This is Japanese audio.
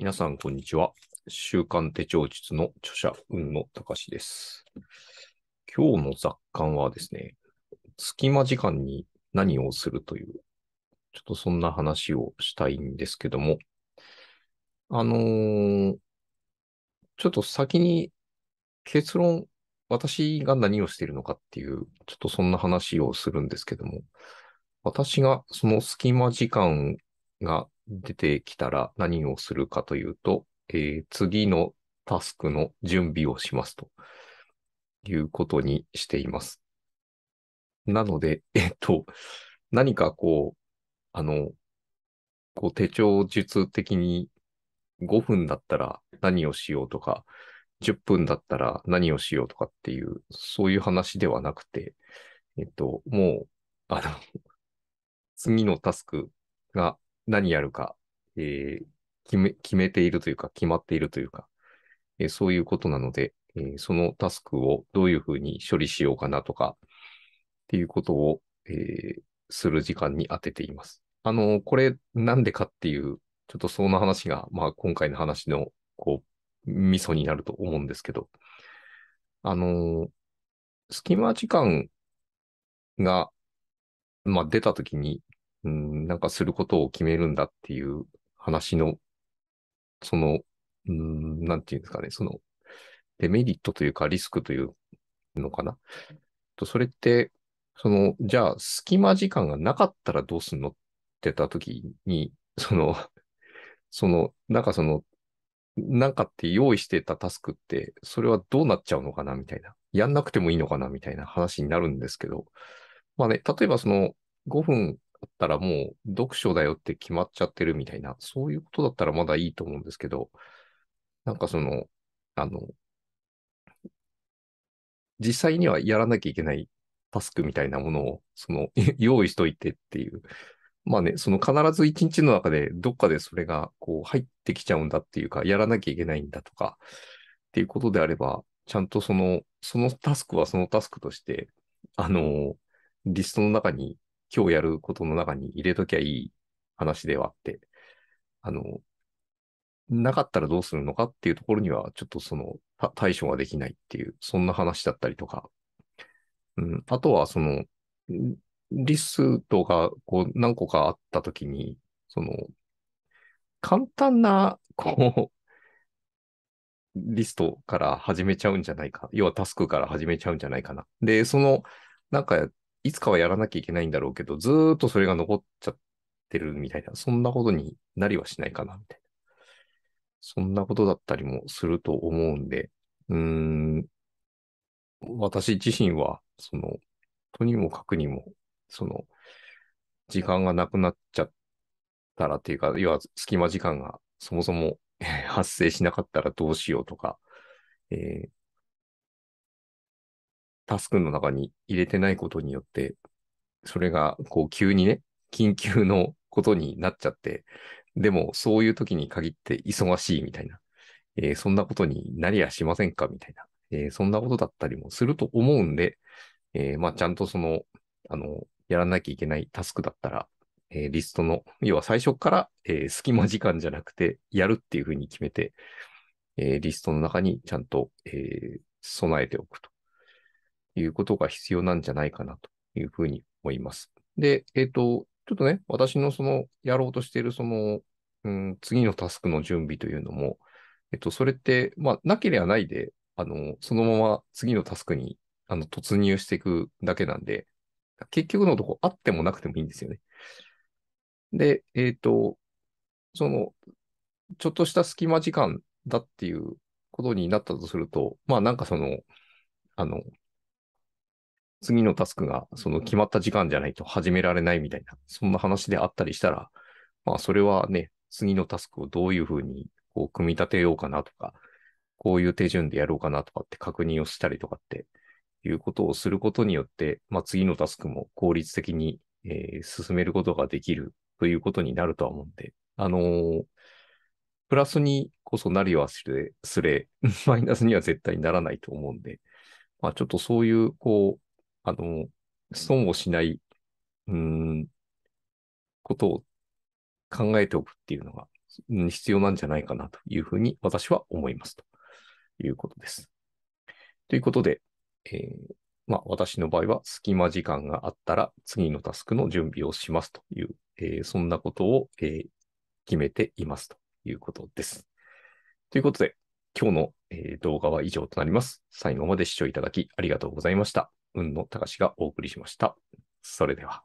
皆さん、こんにちは。週刊手帳術の著者、雲野隆です。今日の雑感はですね、隙間時間に何をするという、ちょっとそんな話をしたいんですけども、あのー、ちょっと先に結論、私が何をしているのかっていう、ちょっとそんな話をするんですけども、私がその隙間時間が出てきたら何をするかというと、えー、次のタスクの準備をしますということにしています。なので、えっと、何かこう、あの、こう手帳術的に5分だったら何をしようとか、10分だったら何をしようとかっていう、そういう話ではなくて、えっと、もう、あの、次のタスクが何やるか、えー、決め、決めているというか、決まっているというか、えー、そういうことなので、えー、そのタスクをどういうふうに処理しようかなとか、っていうことを、えー、する時間に当てています。あの、これなんでかっていう、ちょっとその話が、まあ今回の話の、こう、ミソになると思うんですけど、あの、隙間時間が、まあ、出たときに、うん、なんかすることを決めるんだっていう話の、その、うん、なんていうんですかね、その、デメリットというかリスクというのかな。と、それって、その、じゃあ、隙間時間がなかったらどうすんのってた時に、その、その、なんかその、なんかって用意してたタスクって、それはどうなっちゃうのかなみたいな。やんなくてもいいのかなみたいな話になるんですけど、まあね、例えばその5分だったらもう読書だよって決まっちゃってるみたいな、そういうことだったらまだいいと思うんですけど、なんかその、あの、実際にはやらなきゃいけないタスクみたいなものを、その、用意しといてっていう。まあね、その必ず一日の中でどっかでそれがこう入ってきちゃうんだっていうか、やらなきゃいけないんだとか、っていうことであれば、ちゃんとその、そのタスクはそのタスクとして、あの、リストの中に今日やることの中に入れときゃいい話ではあって、あの、なかったらどうするのかっていうところには、ちょっとその対処ができないっていう、そんな話だったりとか、うん、あとはその、リストがこう何個かあったときに、その、簡単な、こう、リストから始めちゃうんじゃないか。要はタスクから始めちゃうんじゃないかな。で、その、なんか、いつかはやらなきゃいけないんだろうけど、ずーっとそれが残っちゃってるみたいな、そんなことになりはしないかな、みたいな。そんなことだったりもすると思うんで、うーん、私自身は、その、とにもかくにも、その、時間がなくなっちゃったらっていうか、要は隙間時間がそもそも 発生しなかったらどうしようとか、えー、タスクの中に入れてないことによって、それがこう急にね、緊急のことになっちゃって、でもそういう時に限って忙しいみたいな、えー、そんなことになりやしませんかみたいな、えー、そんなことだったりもすると思うんで、えー、まあちゃんとその、あの、やらなきゃいけないタスクだったら、えリストの、要は最初から、え隙間時間じゃなくて、やるっていうふうに決めて、えリストの中にちゃんと、え備えておくということが必要なんじゃないかなというふうに思います。で、えっ、ー、と、ちょっとね、私のその、やろうとしているその、うん、次のタスクの準備というのも、えっ、ー、と、それって、まあ、なければないで、あの、そのまま次のタスクに、あの、突入していくだけなんで、結局のとこ、あってもなくてもいいんですよね。で、えっ、ー、と、その、ちょっとした隙間時間だっていうことになったとすると、まあなんかその、あの、次のタスクがその決まった時間じゃないと始められないみたいな、そんな話であったりしたら、まあそれはね、次のタスクをどういうふうにこう組み立てようかなとか、こういう手順でやろうかなとかって確認をしたりとかっていうことをすることによって、まあ次のタスクも効率的に、えー、進めることができるということになるとは思うんで、あのー、プラスにこそなりはすれ、すれ、マイナスには絶対にならないと思うんで、まあちょっとそういう、こう、あの、損をしない、うん、ことを考えておくっていうのが、うん、必要なんじゃないかなというふうに私は思いますということです。ということで、えー、まあ、私の場合は隙間時間があったら次のタスクの準備をしますという、えー、そんなことを、えー、決めていますということです。ということで、今日の、え動画は以上となります。最後まで視聴いただきありがとうございました。運の高しがお送りしました。それでは。